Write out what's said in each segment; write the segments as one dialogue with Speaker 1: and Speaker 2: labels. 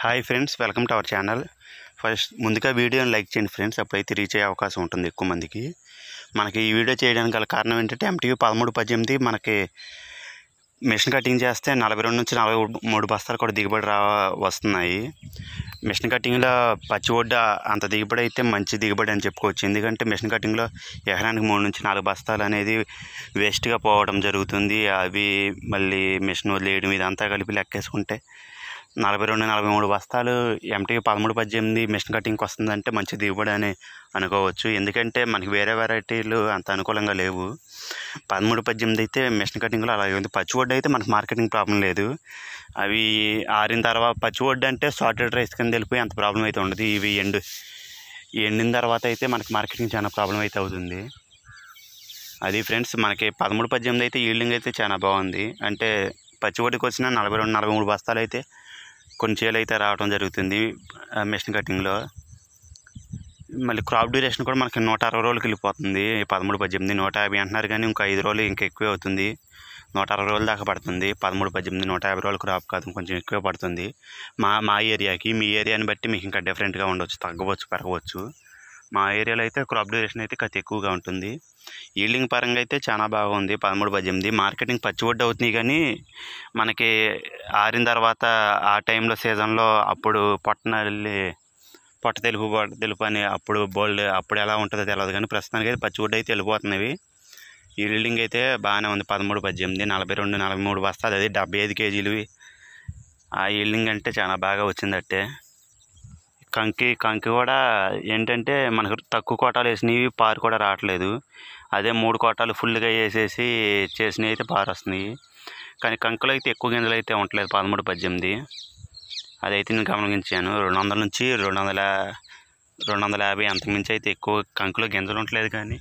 Speaker 1: hi friends welcome to our channel first ముందుగా వీడియోని like చేయండి ఫ్రెండ్స్ అప్పుడైతే రీచ్ అయ్యే అవకాశం ఉంటుంది ఎక్కువ మందికి మనకి ఈ వీడియో చేయడానికి గల కారణం ఏంటంటే ఎంటీవీ పదమూడు పద్దెనిమిది మనకి మిషన్ కటింగ్ చేస్తే నలభై రెండు నుంచి నలభై మూడు బస్తాలు కూడా దిగుబడి రా వస్తున్నాయి మిషన్ కటింగ్లో పచ్చి ఒడ్డ అంత దిగుబడి అయితే మంచి దిగుబడి అని చెప్పుకోవచ్చు ఎందుకంటే మిషన్ కటింగ్లో ఎకరానికి మూడు నుంచి నాలుగు బస్తాలు అనేది వేస్ట్గా పోవడం జరుగుతుంది అవి మళ్ళీ మిషన్ వదిలేయడం ఇదంతా కలిపి లెక్కేసుకుంటే నలభై రెండు నలభై మూడు బస్తాలు ఎంటీ పదమూడు పద్దెనిమిది మిషన్ కటింగ్కి వస్తుందంటే మంచి దిగుబడి అని అనుకోవచ్చు ఎందుకంటే మనకి వేరే వెరైటీలు అంత అనుకూలంగా లేవు పదమూడు పద్దెనిమిది అయితే మిషన్ కటింగ్లో అలాగే ఉంది పచ్చి పచ్చివడ్డు అయితే మనకు మార్కెటింగ్ ప్రాబ్లం లేదు అవి ఆరిన తర్వాత పచ్చి వడ్డు అంటే సార్టెడ్ రైస్ కింద వెళ్ళిపోయి అంత ప్రాబ్లం అయితే ఉండదు ఇవి ఎండు ఎండిన తర్వాత అయితే మనకి మార్కెటింగ్ చాలా ప్రాబ్లం అయితే అవుతుంది అది ఫ్రెండ్స్ మనకి పదమూడు పద్దెనిమిది అయితే ఈల్డింగ్ అయితే చాలా బాగుంది అంటే పచ్చి పచ్చివడ్డుకి వచ్చిన నలభై రెండు నలభై మూడు బస్తాలు అయితే కొన్ని చేలు అయితే రావడం జరుగుతుంది మిషన్ కటింగ్లో మళ్ళీ క్రాప్ డ్యూరేషన్ కూడా మనకి నూట అరవై రోజులకి వెళ్ళిపోతుంది పదమూడు పద్దెనిమిది నూట యాభై అంటున్నారు కానీ ఇంకా ఐదు రోజులు ఇంకా ఎక్కువే అవుతుంది నూట అరవై రోజుల దాకా పడుతుంది పదమూడు పద్దెనిమిది నూట యాభై రోజులు క్రాప్ కాదు కొంచెం ఎక్కువ పడుతుంది మా మా ఏరియాకి మీ ఏరియాని బట్టి మీకు ఇంకా డిఫరెంట్గా ఉండవచ్చు తగ్గవచ్చు పెరగవచ్చు మా ఏరియాలో అయితే క్రాప్ డ్యూరేషన్ అయితే కథ ఎక్కువగా ఉంటుంది ఈల్డింగ్ పరంగా అయితే చాలా బాగుంది పదమూడు పద్దెనిమిది మార్కెటింగ్ పచ్చివడ్డు అవుతుంది కానీ మనకి ఆరిన తర్వాత ఆ టైంలో సీజన్లో అప్పుడు పొట్టనల్లి పొట్ట తెలుపు పొట్ట తెలుపు అని అప్పుడు బోల్డ్ అప్పుడు ఎలా ఉంటుందో తెలియదు కానీ ప్రస్తుతానికి అయితే పచ్చివడ్డు అయితే వెళ్ళిపోతున్నవి ఈల్డింగ్ అయితే బాగానే ఉంది పదమూడు పద్దెనిమిది నలభై రెండు నలభై మూడు వస్తుంది అది డెబ్బై ఐదు కేజీలు ఆ ఈల్డింగ్ అంటే చాలా బాగా వచ్చిందట్టే కంకి కంకి కూడా ఏంటంటే మనకు తక్కువ కోటాలు వేసినవి పారు కూడా రావట్లేదు అదే మూడు కోటాలు ఫుల్గా వేసేసి చేసినవి అయితే పారు వస్తుంది కానీ కంకులు అయితే ఎక్కువ గింజలు అయితే ఉండలేదు పదమూడు పద్దెనిమిది అదైతే నేను గమనించాను రెండు వందల నుంచి రెండు వందల రెండు వందల యాభై అంతకుమించి అయితే ఎక్కువ కంకులో గింజలు ఉండలేదు కానీ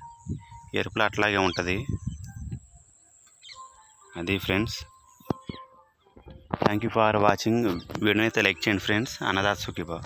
Speaker 1: ఎరుపులు అట్లాగే ఉంటుంది అది friends thank you for watching వీడియోని అయితే లైక్ చేయండి ఫ్రెండ్స్ అన్నదాస్ సుఖీబా